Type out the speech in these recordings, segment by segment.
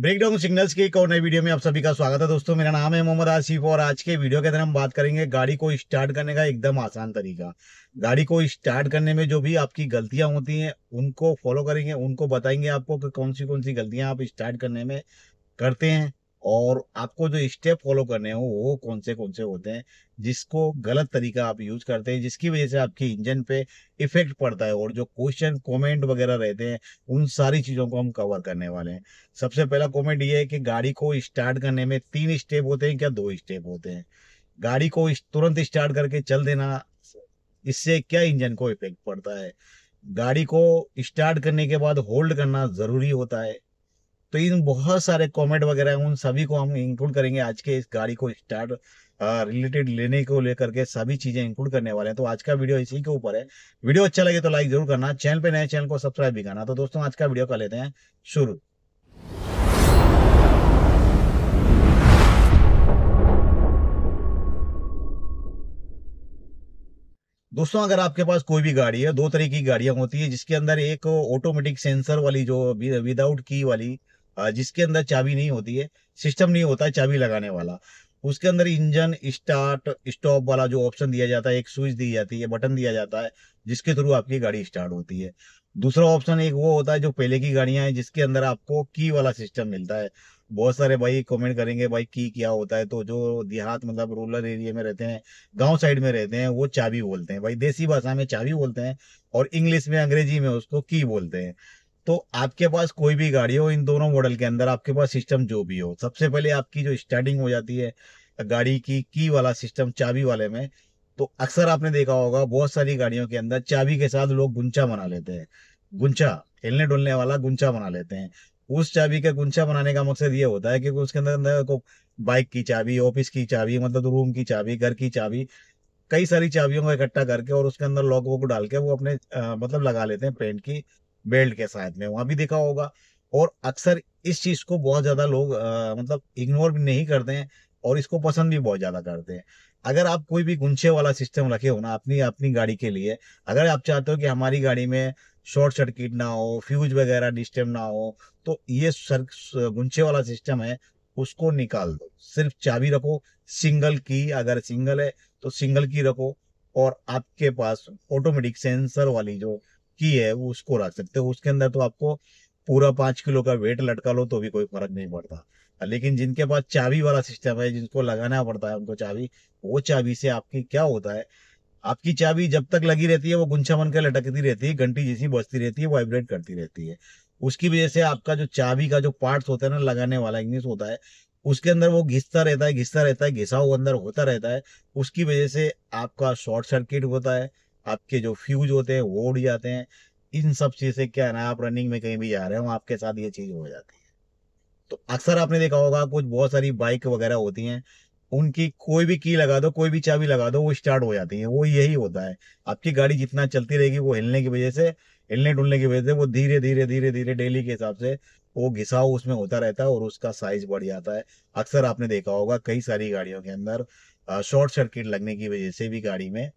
breakdown signals के एक और नए वीडियो में आप सभी का स्वागत है दोस्तों मेरा नाम है मोहम्मद आसिफ और आज के वीडियो के अंदर हम बात करेंगे गाड़ी को स्टार्ट करने का एकदम आसान तरीका गाड़ी को स्टार्ट करने में जो भी आपकी गलतियां होती हैं उनको फॉलो करेंगे उनको बताएंगे आपको कि कौन सी कौन सी गलतियां आप स्टार्ट करने में करते हैं और आपको जो स्टेप फॉलो करने हो वो कौन से कौन से होते हैं जिसको गलत तरीका आप यूज करते हैं जिसकी वजह से आपकी इंजन पे इफेक्ट पड़ता है और जो क्वेश्चन कमेंट वगैरह रहते हैं उन सारी चीज़ों को हम कवर करने वाले हैं सबसे पहला कमेंट ये है कि गाड़ी को स्टार्ट करने में तीन स्टेप होते हैं क्या दो स्टेप होते हैं गाड़ी को तुरंत स्टार्ट करके चल देना इससे क्या इंजन को इफेक्ट पड़ता है गाड़ी को स्टार्ट करने के बाद होल्ड करना ज़रूरी होता है तो इन तो बहुत सारे कमेंट वगैरह उन सभी को हम इंक्लूड करेंगे आज के इस गाड़ी को स्टार्ट रिलेटेड लेने को लेकर के सभी चीजें इंक्लूड करने वाले हैं तो आज का वीडियो इसी के ऊपर है वीडियो अच्छा लगे तो लाइक जरूर करना चैनल पे नए चैनल को सब्सक्राइब भी करना तो दोस्तों आज का वीडियो कर लेते हैं शुरू दोस्तों अगर आपके पास कोई भी गाड़ी है दो तरीके की गाड़ियां होती है जिसके अंदर एक ऑटोमेटिक सेंसर वाली जो विदाउट की वाली जिसके अंदर चाबी नहीं होती है सिस्टम नहीं होता चाबी लगाने वाला उसके अंदर इंजन स्टार्ट स्टॉप वाला जो ऑप्शन दिया जाता है एक स्विच दी जाती है बटन दिया जाता है जिसके थ्रू आपकी गाड़ी स्टार्ट होती है दूसरा ऑप्शन एक वो होता है जो पहले की गाड़ियां हैं जिसके अंदर आपको की वाला सिस्टम मिलता है बहुत सारे भाई कमेंट करेंगे भाई की क्या होता है तो जो देहात मतलब रूरल एरिया में रहते हैं गांव साइड में रहते हैं वो चाबी बोलते हैं भाई देसी भाषा में चाबी बोलते हैं और इंग्लिश में अंग्रेजी में उसको की बोलते हैं तो आपके पास कोई भी गाड़ी हो इन दोनों मॉडल के अंदर आपके पास सिस्टम जो भी हो सबसे पहले आपकी जो स्टार्टिंग हो जाती है गाड़ी की की वाला सिस्टम चाबी वाले में तो अक्सर आपने देखा होगा बहुत सारी गाड़ियों के अंदर चाबी के साथ लोग गुंचा बना लेते हैं गुंचा हिलने डुलने वाला गुंचा बना लेते हैं उस चाबी का गुंचा बनाने का मकसद ये होता है क्योंकि उसके अंदर को बाइक की चाबी ऑफिस की चाबी मतलब रूम तो की चाबी घर की चाबी कई सारी चाबियों को इकट्ठा करके और उसके अंदर लॉक वॉक डाल के वो अपने आ, मतलब लगा लेते हैं पेंट की बेल्ट के साथ में वहां भी देखा होगा और अक्सर इस चीज को बहुत ज्यादा लोग आ, मतलब इग्नोर भी नहीं करते हैं और इसको पसंद भी बहुत ज्यादा करते हैं अगर आप कोई भी गुंचे वाला सिस्टम रखे हो ना अपनी अपनी गाड़ी के लिए अगर आप चाहते हो कि हमारी गाड़ी में शॉर्ट सर्किट ना हो फ्यूज वगैरह डिस्टर्ब ना हो तो ये गुंचे वाला सिस्टम है उसको निकाल दो सिर्फ चाबी रखो सिंगल की अगर सिंगल है तो सिंगल की रखो और आपके पास ऑटोमेटिक सेंसर वाली जो की है वो उसको रख सकते हो उसके अंदर तो आपको पूरा पांच किलो का वेट लटका लो तो भी कोई फर्क नहीं पड़ता हाँ, लेकिन जिनके पास चाबी वाला सिस्टम है जिनको लगाना पड़ता है उनको चाबी वो चाबी से आपकी क्या होता है आपकी चाबी जब तक लगी रहती है वो गुंछा बन लटकती रहती है घंटी जैसी बजती रहती है वाइब्रेट करती रहती है उसकी वजह से आपका जो चाबी का जो पार्ट होता है ना लगाने वाला इंग्लिश होता है उसके अंदर वो घिसता रहता है घिसता रहता है घिसा हुआ अंदर होता रहता है उसकी वजह से आपका शॉर्ट सर्किट होता है आपके जो फ्यूज होते हैं वो उड़ जाते हैं इन सब चीज़ से क्या है ना आप रनिंग में कहीं भी जा रहे हो आपके साथ ये चीज़ हो जाती है तो अक्सर आपने देखा होगा कुछ बहुत सारी बाइक वगैरह होती हैं उनकी कोई भी की लगा दो कोई भी चाबी लगा दो वो स्टार्ट हो जाती है वो यही होता है आपकी गाड़ी जितना चलती रहेगी वो हिलने की वजह से हिलने डुलने की वजह से वो धीरे धीरे धीरे धीरे डेली के हिसाब से वो घिसाव उसमें होता रहता है और उसका साइज बढ़ जाता है अक्सर आपने देखा होगा कई सारी गाड़ियों के अंदर शॉर्ट सर्किट लगने की वजह से भी गाड़ी में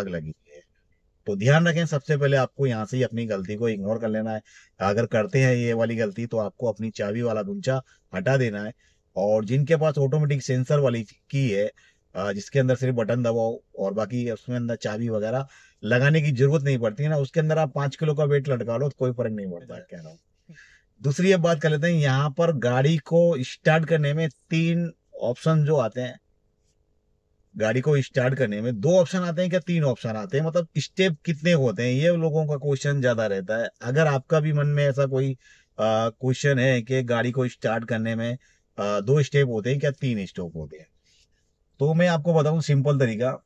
आग लगी तो ध्यान रखें सबसे पहले आपको यहाँ से ही अपनी गलती को इग्नोर कर लेना है अगर करते हैं ये वाली गलती तो आपको अपनी चाबी वाला गुंचा हटा देना है और जिनके पास ऑटोमेटिक सेंसर वाली की है जिसके अंदर सिर्फ बटन दबाओ और बाकी उसमें अंदर चाबी वगैरह लगाने की जरूरत नहीं पड़ती है ना उसके अंदर आप पांच किलो का वेट लटका लो तो कोई फर्क नहीं पड़ता कह रहा हूँ दूसरी अब बात कर लेते हैं यहाँ पर गाड़ी को स्टार्ट करने में तीन ऑप्शन जो आते हैं गाड़ी को स्टार्ट करने में दो ऑप्शन आते हैं क्या तीन ऑप्शन आते हैं मतलब स्टेप कितने होते हैं ये लोगों का क्वेश्चन ज्यादा रहता है अगर आपका भी मन में ऐसा कोई क्वेश्चन है कि गाड़ी को स्टार्ट करने में आ, दो स्टेप होते हैं क्या तीन स्टेप होते हैं तो मैं आपको बताऊं सिंपल तरीका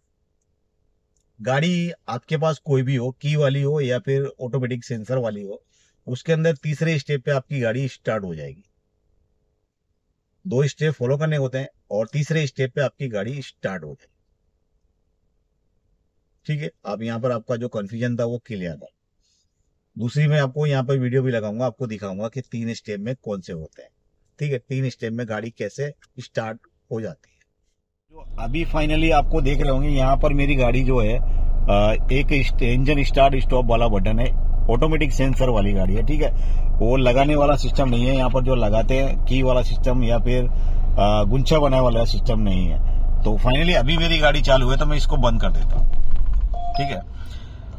गाड़ी आपके पास कोई भी हो की वाली हो या फिर ऑटोमेटिक सेंसर वाली हो उसके अंदर तीसरे स्टेप पे आपकी गाड़ी स्टार्ट हो जाएगी दो स्टेप फॉलो करने होते हैं और तीसरे स्टेप पे आपकी गाड़ी स्टार्ट हो जाए ठीक है आप यहाँ पर आपका जो कन्फ्यूजन था वो क्लियर था दूसरी मैं आपको यहाँ पर वीडियो भी लगाऊंगा आपको दिखाऊंगा कि तीन स्टेप में कौन से होते हैं ठीक है तीन स्टेप में गाड़ी कैसे स्टार्ट हो जाती है जो अभी फाइनली आपको देख रहे होंगे यहाँ पर मेरी गाड़ी जो है एक इंजन स्टार्ट स्टॉप वाला बटन है ऑटोमेटिक सेंसर वाली गाड़ी है ठीक है वो लगाने वाला सिस्टम नहीं है यहाँ पर जो लगाते हैं की वाला सिस्टम या फिर गुंछा बनाने वाला सिस्टम नहीं है तो फाइनली अभी मेरी गाड़ी चालू है तो मैं इसको बंद कर देता हूँ ठीक है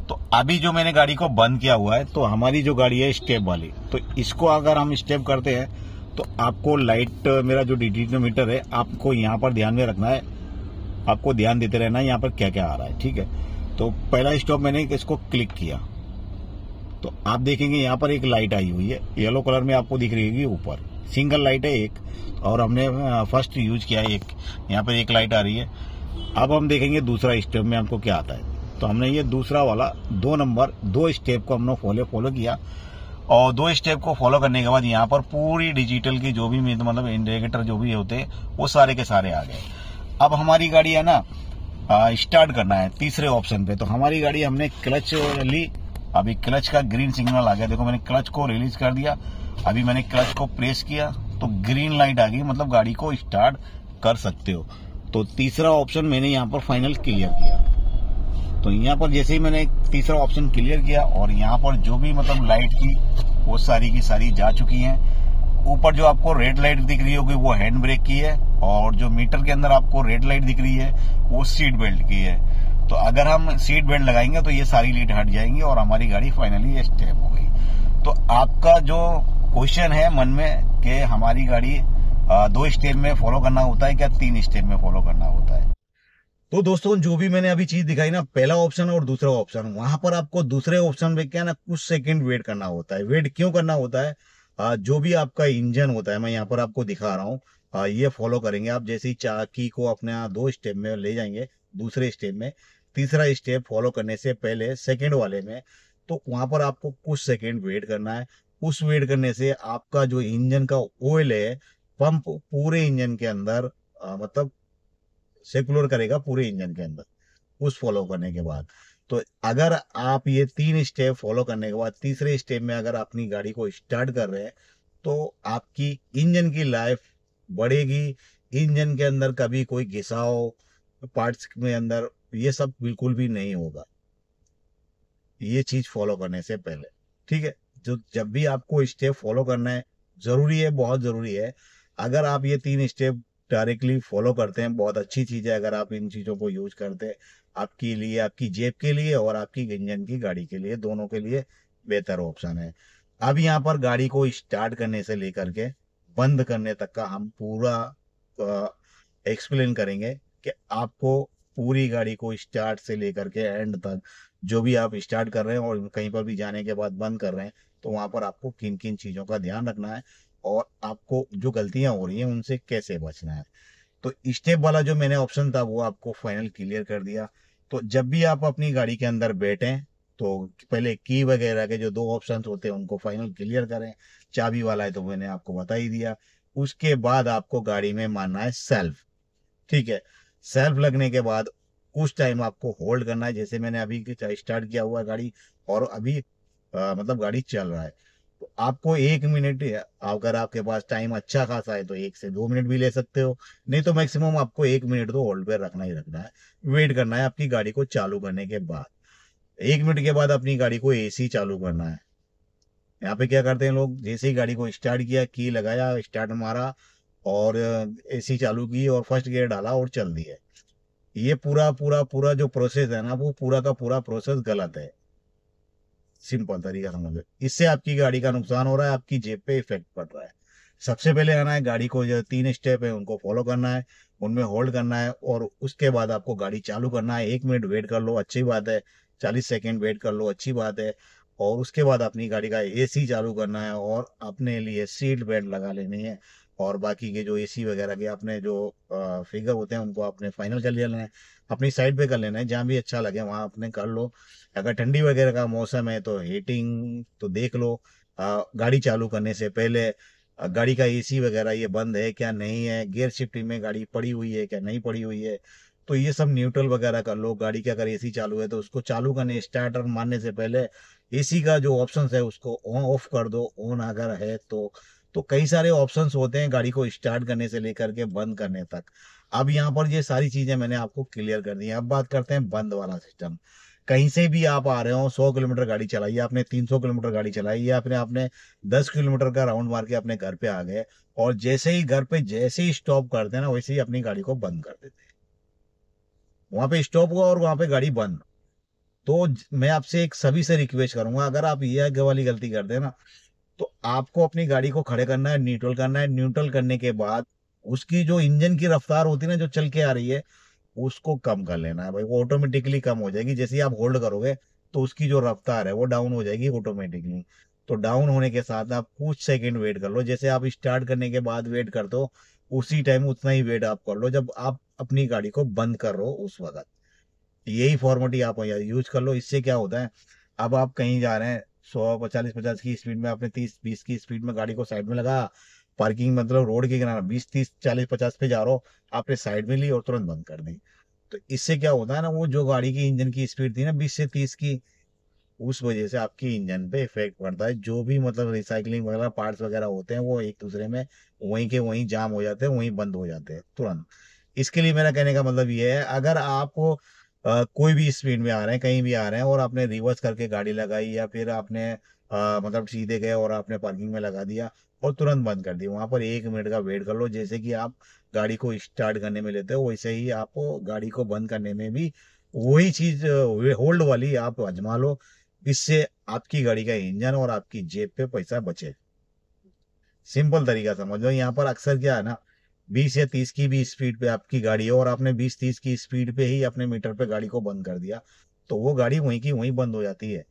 तो अभी जो मैंने गाड़ी को बंद किया हुआ है तो हमारी जो गाड़ी है स्टेप वाली तो इसको अगर हम स्टेप करते हैं तो आपको लाइट मेरा जो मीटर है आपको यहाँ पर ध्यान में रखना है आपको ध्यान देते रहना है यहाँ पर क्या क्या आ रहा है ठीक है तो पहला स्टॉप मैंने इसको क्लिक किया तो आप देखेंगे यहाँ पर एक लाइट आई हुई है येलो कलर में आपको दिख रही होगी ऊपर सिंगल लाइट है एक और हमने फर्स्ट यूज किया है एक यहाँ पर एक लाइट आ रही है अब हम देखेंगे दूसरा स्टेप में हमको क्या आता है तो हमने ये दूसरा वाला दो नंबर दो स्टेप को हमने फॉलो फॉलो किया और दो स्टेप को फॉलो करने के बाद यहाँ पर पूरी डिजिटल की जो भी मतलब इंडिकेटर जो भी होते वो सारे के सारे आ गए अब हमारी गाड़ी है ना स्टार्ट करना है तीसरे ऑप्शन पे तो हमारी गाड़ी हमने क्लच ली अभी क्लच का ग्रीन सिग्नल आ गया देखो मैंने क्लच को रिलीज कर दिया अभी मैंने क्लच को प्रेस किया तो ग्रीन लाइट आ गई मतलब गाड़ी को स्टार्ट कर सकते हो तो तीसरा ऑप्शन मैंने यहाँ पर फाइनल क्लियर किया तो यहाँ पर जैसे ही मैंने तीसरा ऑप्शन क्लियर किया और यहाँ पर जो भी मतलब लाइट की वो सारी की सारी जा चुकी है ऊपर जो आपको रेड लाइट दिख रही होगी वो हैंड ब्रेक की है और जो मीटर के अंदर आपको रेड लाइट दिख रही है वो सीट बेल्ट की है तो अगर हम सीट बेल्ट लगाएंगे तो ये सारी लीड हट जाएंगी और हमारी गाड़ी फाइनली स्टेप हो गई तो आपका जो क्वेश्चन है मन में कि हमारी गाड़ी दो स्टेप में फॉलो करना होता है क्या तीन स्टेप में फॉलो करना होता है तो दोस्तों जो भी मैंने अभी चीज दिखाई ना पहला ऑप्शन और दूसरा ऑप्शन वहां पर आपको दूसरे ऑप्शन में क्या ना कुछ सेकंड वेट करना होता है वेट क्यों करना होता है आ, जो भी आपका इंजन होता है मैं यहाँ पर आपको दिखा रहा हूँ ये फॉलो करेंगे आप जैसे ही चाकी को अपने दो स्टेप में ले जाएंगे दूसरे स्टेप में तीसरा स्टेप फॉलो करने से पहले सेकेंड वाले में तो वहां पर आपको कुछ सेकेंड वेट करना है उस वेट करने से आपका जो इंजन का ऑयल है पंप पूरे इंजन के अंदर आ, मतलब सेकुलर करेगा पूरे इंजन के अंदर उस फॉलो करने के बाद तो अगर आप ये तीन स्टेप फॉलो करने के बाद तीसरे स्टेप में अगर अपनी गाड़ी को स्टार्ट कर रहे हैं तो आपकी इंजन की लाइफ बढ़ेगी इंजन के अंदर कभी कोई घिसाव पार्ट्स में अंदर ये सब बिल्कुल भी नहीं होगा ये चीज फॉलो करने से पहले ठीक है जो जब भी आपको स्टेप फॉलो करना है जरूरी है बहुत जरूरी है अगर आप ये तीन स्टेप डायरेक्टली फॉलो करते हैं बहुत अच्छी चीज़ है अगर आप इन चीज़ों को यूज करते हैं आपके लिए आपकी जेब के लिए और आपकी इंजन की गाड़ी के लिए दोनों के लिए बेहतर ऑप्शन है अब यहाँ पर गाड़ी को स्टार्ट करने से लेकर के बंद करने तक का हम पूरा एक्सप्लेन करेंगे कि आपको पूरी गाड़ी को स्टार्ट से लेकर के एंड तक जो भी आप स्टार्ट कर रहे हैं और कहीं पर भी जाने के बाद बंद कर रहे हैं तो वहां पर आपको किन किन चीज़ों का ध्यान रखना है और आपको जो गलतियां हो रही हैं उनसे कैसे बचना है तो स्टेप वाला जो मैंने ऑप्शन था वो आपको फाइनल क्लियर कर दिया तो जब भी आप अपनी गाड़ी के अंदर बैठे तो पहले की वगैरह के जो दो ऑप्शन होते हैं उनको फाइनल क्लियर करें चाबी वाला है तो मैंने आपको बता ही दिया उसके बाद आपको गाड़ी में मानना है सेल्फ ठीक है सेल्फ लगने के बाद उस टाइम आपको होल्ड करना है जैसे मैंने अभी स्टार्ट किया हुआ गाड़ी और अभी आ, मतलब गाड़ी चल रहा है तो आपको एक मिनट अगर आपके पास टाइम अच्छा खासा है तो एक से दो मिनट भी ले सकते हो नहीं तो मैक्सिमम आपको एक मिनट तो होल्ड पर रखना ही रखना है वेट करना है आपकी गाड़ी को चालू करने के बाद एक मिनट के बाद अपनी गाड़ी को एसी चालू करना है यहाँ पे क्या करते हैं लोग जैसे ही गाड़ी को स्टार्ट किया की लगाया स्टार्ट मारा और एसी चालू की और फर्स्ट गियर डाला और चल दिए ये पूरा पूरा पूरा जो प्रोसेस है ना वो पूरा का पूरा प्रोसेस गलत है सिंपल तरीका समझो इससे आपकी गाड़ी का नुकसान हो रहा है आपकी जेब पे इफेक्ट पड़ रहा है सबसे पहले आना है गाड़ी को जो तीन स्टेप है उनको फॉलो करना है उनमें होल्ड करना है और उसके बाद आपको गाड़ी चालू करना है एक मिनट वेट कर लो अच्छी बात है चालीस सेकेंड वेट कर लो अच्छी बात है और उसके बाद अपनी गाड़ी का एसी चालू करना है और अपने लिए सीट बेल्ट लगा लेनी है और बाकी के जो एसी वगैरह के आपने जो फिगर होते हैं उनको आपने फाइनल कर लेना है अपनी साइड पे कर लेना है जहाँ भी अच्छा लगे वहाँ आपने कर लो अगर ठंडी वगैरह का मौसम है तो हीटिंग तो देख लो गाड़ी चालू करने से पहले गाड़ी का एसी वगैरह ये बंद है क्या नहीं है गियर शिफ्ट में गाड़ी पड़ी हुई है क्या नहीं पड़ी हुई है तो ये सब न्यूट्रल वगैरह कर लो गाड़ी का अगर एसी चालू है तो उसको चालू करने स्टार्टर मारने से पहले एसी का जो ऑप्शन है उसको ऑन ऑफ कर दो ऑन अगर है तो तो कई सारे ऑप्शंस होते हैं गाड़ी को स्टार्ट करने से लेकर के बंद करने तक अब यहाँ पर ये सारी चीज़ें मैंने आपको क्लियर कर दी है अब बात करते हैं बंद वाला सिस्टम कहीं से भी आप आ रहे हो 100 किलोमीटर गाड़ी चलाई आपने 300 किलोमीटर गाड़ी चलाई या आपने आपने 10 किलोमीटर का राउंड मार के अपने घर पे आ गए और जैसे ही घर पे जैसे ही स्टॉप करते हैं ना वैसे ही अपनी गाड़ी को बंद कर देते हैं वहां पे स्टॉप हुआ और वहां पे गाड़ी बंद तो मैं आपसे एक सभी से रिक्वेस्ट करूंगा अगर आप ये वाली गलती करते हैं ना तो आपको अपनी गाड़ी को खड़े करना है न्यूट्रल करना है न्यूट्रल करने के बाद उसकी जो इंजन की रफ्तार होती है ना जो चल के आ रही है उसको कम कर लेना है भाई वो ऑटोमेटिकली कम हो जाएगी जैसे ही आप होल्ड करोगे तो उसकी जो रफ्तार है वो डाउन हो जाएगी ऑटोमेटिकली तो डाउन होने के साथ आप कुछ सेकंड वेट कर लो जैसे आप स्टार्ट करने के बाद वेट कर दो उसी टाइम उतना ही वेट आप कर लो जब आप अपनी गाड़ी को बंद कर रहे हो उस वक्त यही फॉर्मेटी आप यूज कर लो इससे क्या होता है अब आप कहीं जा रहे हैं सौ पचालीस पचास की स्पीड में आपने तीस बीस की स्पीड में गाड़ी को साइड में लगा पार्किंग मतलब रोड के किनारे बीस तीस चालीस पचास पे जा रहा हो आपने साइड में ली और तुरंत बंद कर दी तो इससे क्या होता है ना वो जो गाड़ी की इंजन की स्पीड थी ना बीस से तीस की उस वजह से आपकी इंजन पे इफेक्ट पड़ता है जो भी मतलब रिसाइकलिंग वगैरह पार्ट्स वगैरह होते हैं वो एक दूसरे में वहीं के वहीं जाम हो जाते हैं वहीं बंद हो जाते हैं तुरंत इसके लिए मेरा कहने का मतलब ये है अगर आपको कोई भी स्पीड में आ रहे हैं कहीं भी आ रहे हैं और आपने रिवर्स करके गाड़ी लगाई या फिर आपने आ, मतलब सीधे गए और आपने पार्किंग में लगा दिया और तुरंत बंद कर दिया वहां पर एक मिनट का वेट कर लो जैसे कि आप गाड़ी को स्टार्ट करने में लेते हो वैसे ही आप गाड़ी को बंद करने में भी वही चीज़ होल्ड वाली आप अजमा लो इससे आपकी गाड़ी का इंजन और आपकी जेब पे पैसा बचे सिंपल तरीका समझ लो यहाँ पर अक्सर क्या है ना बीस या तीस की भी स्पीड पे आपकी गाड़ी है और आपने बीस तीस की स्पीड पे ही अपने मीटर पे गाड़ी को बंद कर दिया तो वो गाड़ी वहीं की वहीं बंद हो जाती है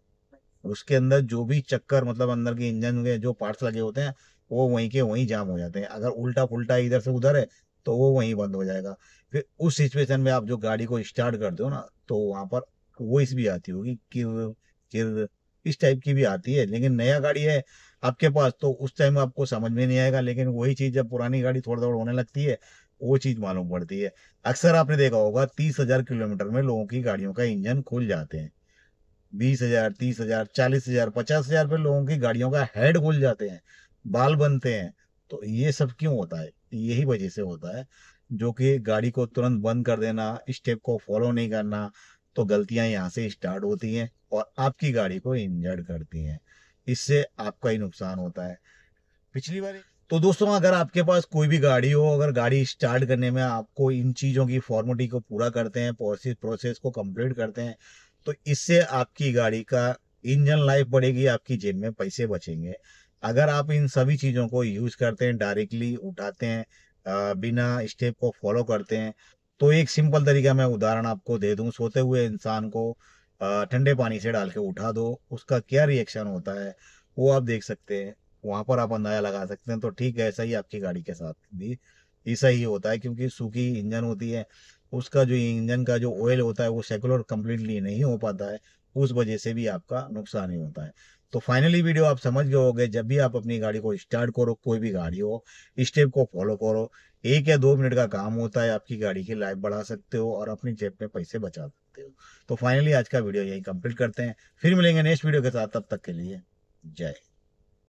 उसके अंदर जो भी चक्कर मतलब अंदर के इंजन के जो पार्ट्स लगे होते हैं वो वहीं के वहीं जाम हो जाते हैं अगर उल्टा पुलटा इधर से उधर है तो वो वहीं बंद हो जाएगा फिर उस सिचुएशन में आप जो गाड़ी को स्टार्ट करते हो ना तो वहां पर वॉइस भी आती होगी किर किर इस टाइप की भी आती है लेकिन नया गाड़ी है आपके पास तो उस टाइम आपको समझ में नहीं आएगा लेकिन वही चीज़ जब पुरानी गाड़ी थोड़ा थोड़ा होने लगती है वो चीज़ मालूम पड़ती है अक्सर आपने देखा होगा तीस हजार किलोमीटर में लोगों की गाड़ियों का इंजन खुल जाते हैं बीस हजार तीस हजार चालीस हजार पचास हजार पे लोगों की गाड़ियों का हेड खुल जाते हैं बाल बनते हैं तो ये सब क्यों होता है यही वजह से होता है जो कि गाड़ी को तुरंत बंद कर देना स्टेप को फॉलो नहीं करना तो गलतियां यहाँ से स्टार्ट होती हैं और आपकी गाड़ी को इंजर्ड करती हैं इससे आपका ही नुकसान होता है पिछली बार तो दोस्तों अगर आपके पास कोई भी गाड़ी हो अगर गाड़ी स्टार्ट करने में आपको इन चीज़ों की फॉर्मेलिटी को पूरा करते हैं प्रोसेस प्रोसेस को कंप्लीट करते हैं तो इससे आपकी गाड़ी का इंजन लाइफ बढ़ेगी आपकी जेब में पैसे बचेंगे अगर आप इन सभी चीज़ों को यूज करते हैं डायरेक्टली उठाते हैं बिना स्टेप को फॉलो करते हैं तो एक सिंपल तरीका मैं उदाहरण आपको दे दूं सोते हुए इंसान को ठंडे पानी से डाल के उठा दो उसका क्या रिएक्शन होता है वो आप देख सकते हैं वहां पर आप अंदाजा लगा सकते हैं तो ठीक है ऐसा ही आपकी गाड़ी के साथ भी ऐसा ही होता है क्योंकि सूखी इंजन होती है उसका जो इंजन का जो ऑयल होता है वो सेकुलर कम्प्लीटली नहीं हो पाता है उस वजह से भी आपका नुकसान ही होता है तो फाइनली वीडियो आप समझ गए होगे जब भी आप अपनी गाड़ी को स्टार्ट करो कोई भी गाड़ी हो स्टेप को फॉलो करो एक या दो मिनट का काम होता है आपकी गाड़ी की लाइफ बढ़ा सकते हो और अपनी जेब में पैसे बचा सकते हो तो फाइनली आज का वीडियो यही कंप्लीट करते हैं फिर मिलेंगे नेक्स्ट वीडियो के साथ तब तक के लिए जय